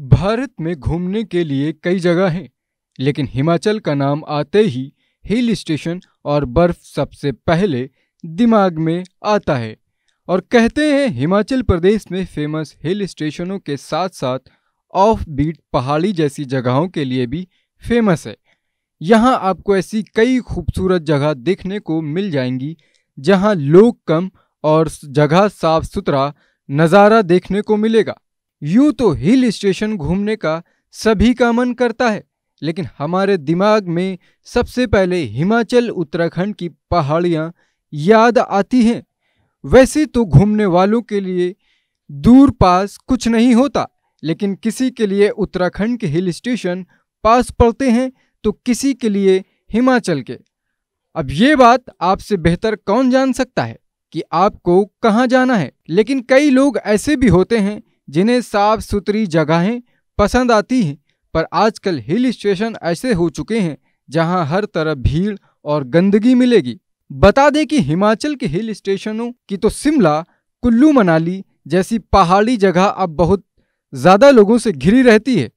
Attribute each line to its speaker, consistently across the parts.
Speaker 1: भारत में घूमने के लिए कई जगह हैं लेकिन हिमाचल का नाम आते ही हिल स्टेशन और बर्फ सबसे पहले दिमाग में आता है और कहते हैं हिमाचल प्रदेश में फेमस हिल स्टेशनों के साथ साथ ऑफ बीट पहाड़ी जैसी जगहों के लिए भी फेमस है यहाँ आपको ऐसी कई खूबसूरत जगह देखने को मिल जाएंगी जहाँ लोग कम और जगह साफ सुथरा नज़ारा देखने को मिलेगा यूं तो हिल स्टेशन घूमने का सभी का मन करता है लेकिन हमारे दिमाग में सबसे पहले हिमाचल उत्तराखंड की पहाड़ियाँ याद आती हैं वैसे तो घूमने वालों के लिए दूर पास कुछ नहीं होता लेकिन किसी के लिए उत्तराखंड के हिल स्टेशन पास पड़ते हैं तो किसी के लिए हिमाचल के अब ये बात आपसे बेहतर कौन जान सकता है कि आपको कहाँ जाना है लेकिन कई लोग ऐसे भी होते हैं जिन्हें साफ सुथरी जगहें पसंद आती हैं पर आजकल हिल स्टेशन ऐसे हो चुके हैं जहां हर तरफ भीड़ और गंदगी मिलेगी बता दें कि हिमाचल के हिल स्टेशनों की तो शिमला कुल्लू मनाली जैसी पहाड़ी जगह अब बहुत ज़्यादा लोगों से घिरी रहती है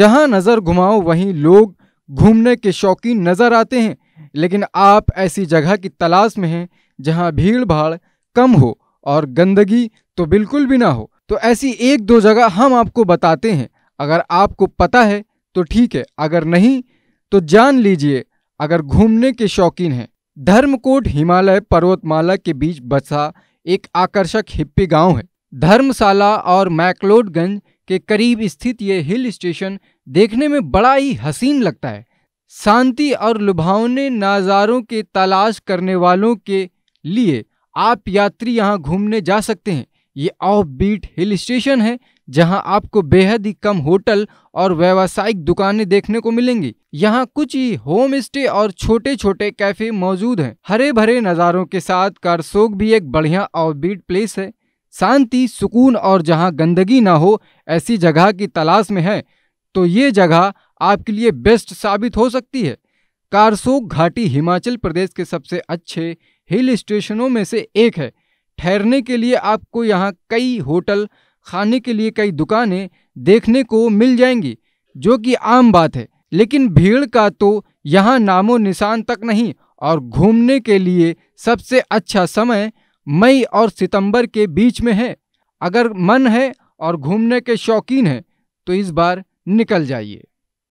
Speaker 1: जहां नज़र घुमाओ वहीं लोग घूमने के शौकीन नज़र आते हैं लेकिन आप ऐसी जगह की तलाश में हैं जहां भीड़ भाड़ कम हो और गंदगी तो बिल्कुल भी ना हो तो ऐसी एक दो जगह हम आपको बताते हैं अगर आपको पता है तो ठीक है अगर नहीं तो जान लीजिए अगर घूमने के शौकीन हैं धर्मकोट हिमालय पर्वतमाला के बीच बसा एक आकर्षक हिप्पी गांव है धर्मशाला और मैकलोडगंज के करीब स्थित ये हिल स्टेशन देखने में बड़ा ही हसीन लगता है शांति और लुभावने नज़ारों के तलाश करने वालों के लिए आप यात्री यहाँ घूमने जा सकते हैं ये ऑफ बीट हिल स्टेशन है जहां आपको बेहद ही कम होटल और व्यावसायिक दुकानें देखने को मिलेंगी यहां कुछ ही होम स्टे और छोटे छोटे कैफे मौजूद हैं हरे भरे नज़ारों के साथ कारसोग भी एक बढ़िया ऑफ बीट प्लेस है शांति सुकून और जहां गंदगी ना हो ऐसी जगह की तलाश में है तो ये जगह आपके लिए बेस्ट साबित हो सकती है कारसोग घाटी हिमाचल प्रदेश के सबसे अच्छे हिल स्टेशनों में से एक है ठहरने के लिए आपको यहाँ कई होटल खाने के लिए कई दुकानें देखने को मिल जाएंगी जो कि आम बात है लेकिन भीड़ का तो यहाँ नामो निशान तक नहीं और घूमने के लिए सबसे अच्छा समय मई और सितंबर के बीच में है अगर मन है और घूमने के शौकीन हैं तो इस बार निकल जाइए